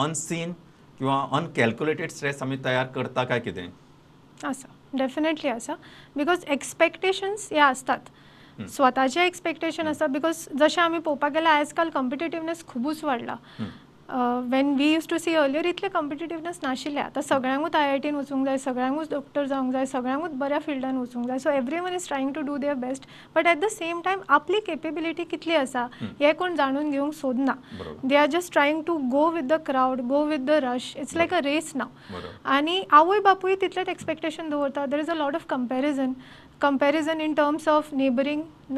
unseen किंवा अनकॅल्क्युलेटेड stress आम्ही तयार करता काय किती आसा डेफिनेटली आसा बिकॉज एक्सपेक्टेशन्स या असतात स्वतःचे एक्सपेक्टेशन आसा बिकॉज जसे आम्ही पोपा गेला आयज काल कॉम्पिटेटिव्हनेस खुबूच when we used to see earlier इतले कॉम्पिटेटिवनस नाशिल्ले आतां सगळ्यांकूच आय आय टीन वचूंक जाय सगळ्यांकूच डॉक्टर जावंक जाय सगळ्यांकूच बऱ्या फिल्डान वचूंक जाय so everyone is trying to do their best but at the same time आपली केपेबिलिटी कितली आसा हे कोण जाणून घेवंक सोदना they are just trying to go with the crowd go with the rush it's like a race now आणि आवय बापूय तितलेंच एक्सपेक्टेशन दवरता there is a lot of comparison comparison in terms of neighbouring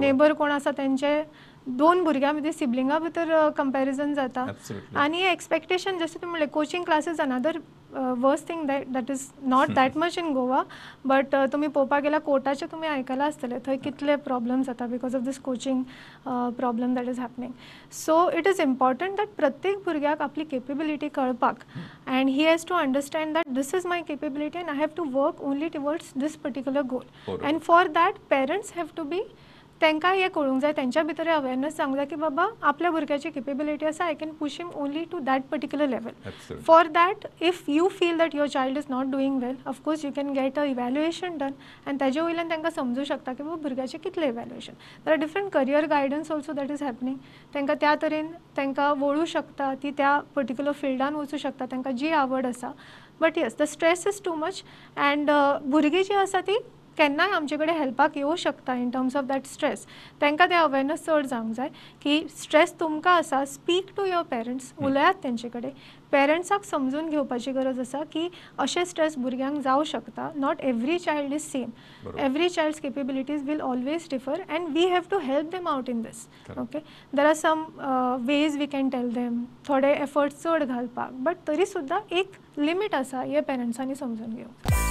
neighbour कोण आसा त्यांचे दोन भुरग्यां म्हणजे सिबलिंगा भितर कंपेरिजन जाता आणि एक्सपेक्टेशन जशें तुमी म्हणलें coaching classes another worst thing that that is not that much in Goa but तुम्ही पळोवपाक गेला कोर्टाचे तुम्ही आयकलां आसतलें थंय कितले प्रॉब्लम जाता because of this coaching problem that is happening so it is important that प्रत्येक भुरग्याक आपली केपेबिलिटी कळपाक and he has to understand that this is my capability and I have to work only towards this particular goal and for that parents have to be त्यांना हे कळूंक जाय त्यांच्या भितर अवेअरनेस सांगू जाय की बाबा आपल्या भुरग्याची केपेबिलिटी असा I can push him only to that particular level for that if you feel that your child is not doing well of course you can get a evaluation done and ताजे वयल्यान त्यांना समजू शकता की बाबा भुरग्याचें कितले evaluation are different career guidance also that is happening त्यांना त्या तरेन त्यांना वळू शकता ती त्या पर्टिक्युलर फिल्डान वचू शकता तांकां जी आवड असा but yes the stress is too much and भुरगीं जी आसा ती केन्नाय आमचे कडेन हेल्पाक येऊ शकता in terms of that stress त्यांना ते अवेरनस चढ जाऊक जाय की स्ट्रेस तुमकां असा स्पीक टू युअर पेरंट्स उलयात तेंचे कडेन पेरंट्साक समजून घेवपाची गरज असा की अशें स्ट्रेस भुरग्यांक जावं शकता not every child is same every child's capabilities will always differ and we have to help them out in this okay there are some ways we can tell them थोडे एफर्ट्स चढ घालपाक but तरी सुद्धा एक limit असा हे पेरंट्सांनी समजून घेऊ